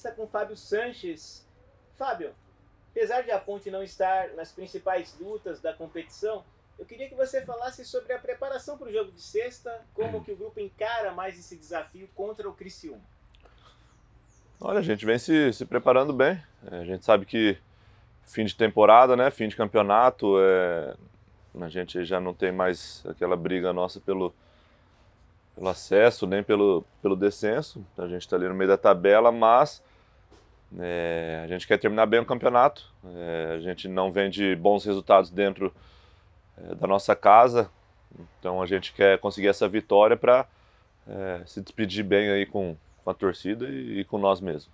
entrevista com Fábio Sanches. Fábio, apesar de a Ponte não estar nas principais lutas da competição, eu queria que você falasse sobre a preparação para o jogo de sexta, como que o grupo encara mais esse desafio contra o Criciúma. Olha, a gente vem se, se preparando bem. É, a gente sabe que fim de temporada, né, fim de campeonato, é... a gente já não tem mais aquela briga nossa pelo, pelo acesso, nem pelo, pelo descenso. A gente está ali no meio da tabela, mas é, a gente quer terminar bem o campeonato. É, a gente não vende bons resultados dentro é, da nossa casa, então a gente quer conseguir essa vitória para é, se despedir bem aí com, com a torcida e, e com nós mesmos.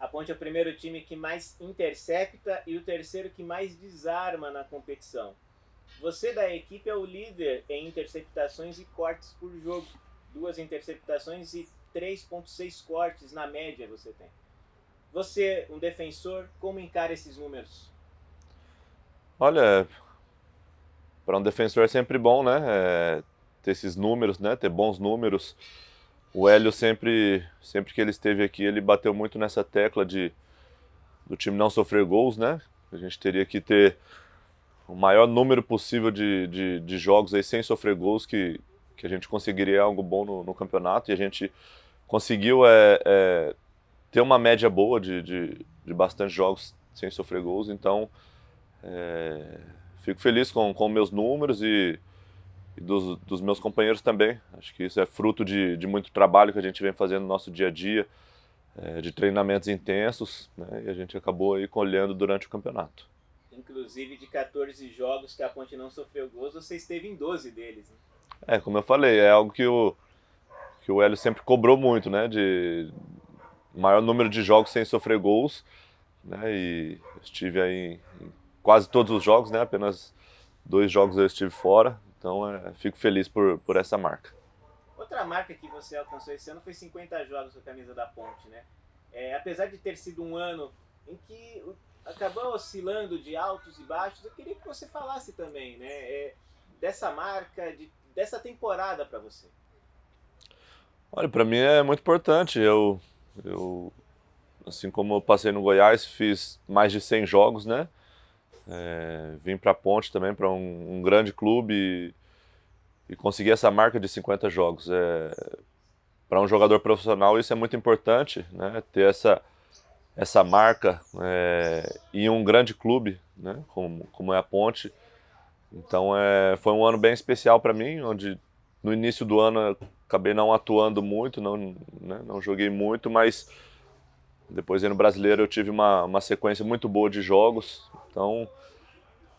A Ponte é o primeiro time que mais intercepta e o terceiro que mais desarma na competição. Você da equipe é o líder em interceptações e cortes por jogo. Duas interceptações e 3.6 cortes na média você tem. Você, um defensor, como encara esses números? Olha, para um defensor é sempre bom, né? É, ter esses números, né? Ter bons números. O Hélio sempre, sempre que ele esteve aqui, ele bateu muito nessa tecla de do time não sofrer gols, né? A gente teria que ter o maior número possível de, de, de, jogos aí sem sofrer gols, que, que a gente conseguiria algo bom no, no campeonato. E a gente conseguiu é, é, ter uma média boa de, de, de bastante jogos sem sofrer gols. Então, é, fico feliz com, com meus números e, e dos, dos, meus companheiros também. Acho que isso é fruto de, de muito trabalho que a gente vem fazendo no nosso dia a dia, é, de treinamentos intensos, né? e a gente acabou aí colhendo durante o campeonato inclusive de 14 jogos que a Ponte não sofreu gols, você esteve em 12 deles. Né? É, como eu falei, é algo que o, que o Hélio sempre cobrou muito, né? De maior número de jogos sem sofrer gols, né? E estive aí em quase todos os jogos, né? Apenas dois jogos eu estive fora, então é, fico feliz por, por essa marca. Outra marca que você alcançou esse ano foi 50 jogos com a camisa da Ponte, né? É, apesar de ter sido um ano em que acabou oscilando de altos e baixos. Eu queria que você falasse também, né? É, dessa marca, de, dessa temporada para você. Olha, para mim é muito importante. Eu, eu, assim como eu passei no Goiás, fiz mais de 100 jogos, né? É, vim para Ponte também, para um, um, grande clube e, e consegui essa marca de 50 jogos. É, para um jogador profissional isso é muito importante, né? Ter essa essa marca é, em um grande clube, né, como, como é a Ponte. Então é, foi um ano bem especial para mim, onde no início do ano acabei não atuando muito, não, né, não joguei muito, mas depois no Brasileiro eu tive uma, uma sequência muito boa de jogos. Então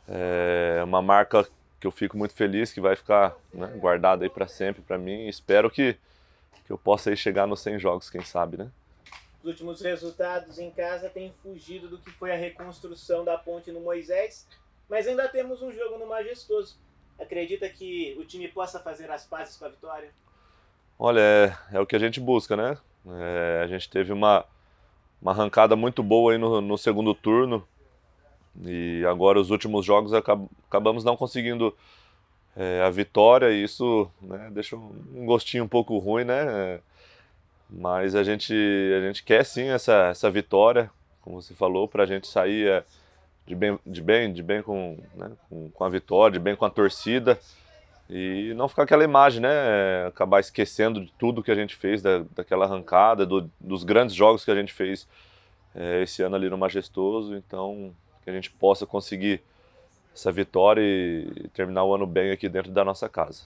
é uma marca que eu fico muito feliz, que vai ficar né, guardada aí para sempre para mim. Espero que, que eu possa aí chegar nos 100 jogos, quem sabe, né? últimos resultados em casa têm fugido do que foi a reconstrução da ponte no Moisés, mas ainda temos um jogo no Majestoso. Acredita que o time possa fazer as pazes com a vitória? Olha, é, é o que a gente busca, né? É, a gente teve uma, uma arrancada muito boa aí no, no segundo turno e agora os últimos jogos acab acabamos não conseguindo é, a vitória e isso né, deixa um gostinho um pouco ruim, né? É, mas a gente, a gente quer sim essa, essa vitória, como você falou, para a gente sair é, de bem, de bem, de bem com, né, com, com, a vitória, de bem com a torcida. E não ficar aquela imagem, né? Acabar esquecendo de tudo que a gente fez, da, daquela arrancada, do, dos grandes jogos que a gente fez é, esse ano ali no Majestoso. Então, que a gente possa conseguir essa vitória e terminar o ano bem aqui dentro da nossa casa.